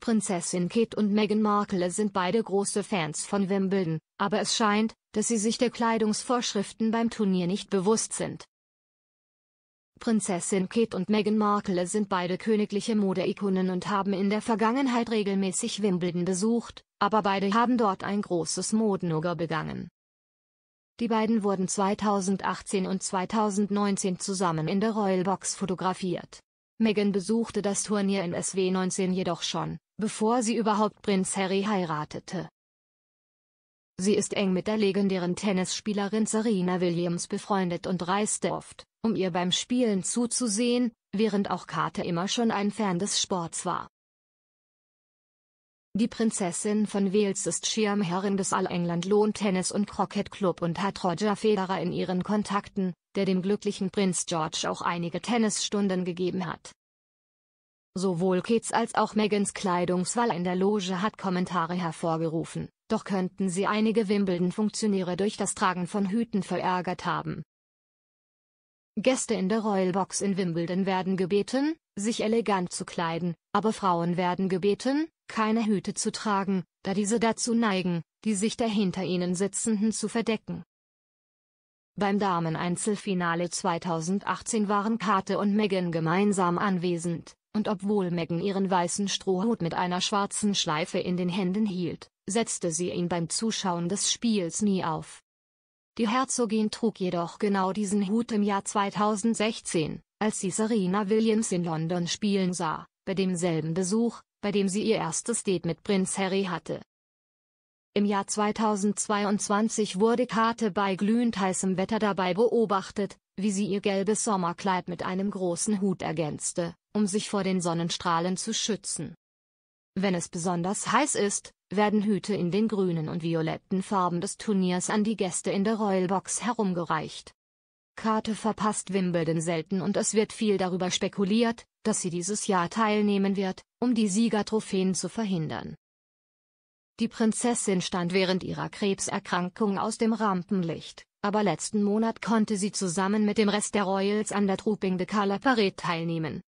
Prinzessin Kate und Meghan Markle sind beide große Fans von Wimbledon, aber es scheint, dass sie sich der Kleidungsvorschriften beim Turnier nicht bewusst sind. Prinzessin Kate und Meghan Markle sind beide königliche Modeikonen und haben in der Vergangenheit regelmäßig Wimbledon besucht, aber beide haben dort ein großes Modenogger begangen. Die beiden wurden 2018 und 2019 zusammen in der Royal Box fotografiert. Meghan besuchte das Turnier in SW19 jedoch schon, bevor sie überhaupt Prinz Harry heiratete. Sie ist eng mit der legendären Tennisspielerin Serena Williams befreundet und reiste oft, um ihr beim Spielen zuzusehen, während auch Kate immer schon ein Fan des Sports war. Die Prinzessin von Wales ist Schirmherrin des All-England Lohn Tennis und Croquet Club und hat Roger Federer in ihren Kontakten, der dem glücklichen Prinz George auch einige Tennisstunden gegeben hat. Sowohl Kates als auch Megans Kleidungswahl in der Loge hat Kommentare hervorgerufen, doch könnten sie einige Wimbledon-Funktionäre durch das Tragen von Hüten verärgert haben. Gäste in der Royal Box in Wimbledon werden gebeten, sich elegant zu kleiden, aber Frauen werden gebeten, keine Hüte zu tragen, da diese dazu neigen, die sich der hinter ihnen Sitzenden zu verdecken. Beim Dameneinzelfinale 2018 waren Kate und Megan gemeinsam anwesend. Und obwohl Megan ihren weißen Strohhut mit einer schwarzen Schleife in den Händen hielt, setzte sie ihn beim Zuschauen des Spiels nie auf. Die Herzogin trug jedoch genau diesen Hut im Jahr 2016, als sie Serena Williams in London spielen sah, bei demselben Besuch, bei dem sie ihr erstes Date mit Prinz Harry hatte. Im Jahr 2022 wurde Kate bei glühend heißem Wetter dabei beobachtet, wie sie ihr gelbes Sommerkleid mit einem großen Hut ergänzte, um sich vor den Sonnenstrahlen zu schützen. Wenn es besonders heiß ist, werden Hüte in den grünen und violetten Farben des Turniers an die Gäste in der Royal Box herumgereicht. Kate verpasst Wimbledon selten und es wird viel darüber spekuliert, dass sie dieses Jahr teilnehmen wird, um die Siegertrophäen zu verhindern. Die Prinzessin stand während ihrer Krebserkrankung aus dem Rampenlicht, aber letzten Monat konnte sie zusammen mit dem Rest der Royals an der Trooping the Color Parade teilnehmen.